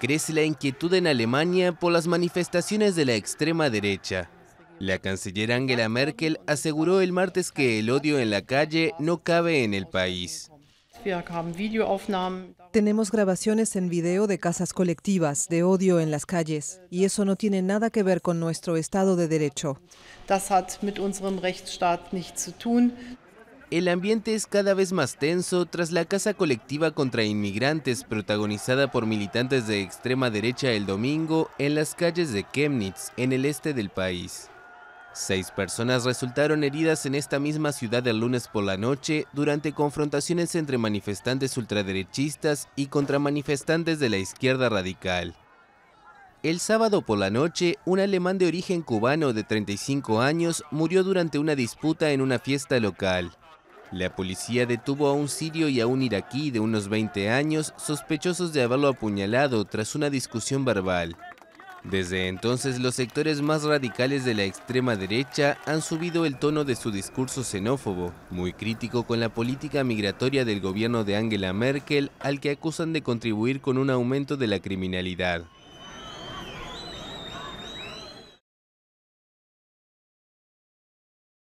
Crece la inquietud en Alemania por las manifestaciones de la extrema derecha. La canciller Angela Merkel aseguró el martes que el odio en la calle no cabe en el país. Tenemos grabaciones en video de casas colectivas, de odio en las calles, y eso no tiene nada que ver con nuestro Estado de Derecho. El ambiente es cada vez más tenso tras la casa colectiva contra inmigrantes protagonizada por militantes de extrema derecha el domingo en las calles de Chemnitz, en el este del país. Seis personas resultaron heridas en esta misma ciudad el lunes por la noche durante confrontaciones entre manifestantes ultraderechistas y contra manifestantes de la izquierda radical. El sábado por la noche, un alemán de origen cubano de 35 años murió durante una disputa en una fiesta local. La policía detuvo a un sirio y a un iraquí de unos 20 años sospechosos de haberlo apuñalado tras una discusión verbal. Desde entonces los sectores más radicales de la extrema derecha han subido el tono de su discurso xenófobo, muy crítico con la política migratoria del gobierno de Angela Merkel al que acusan de contribuir con un aumento de la criminalidad.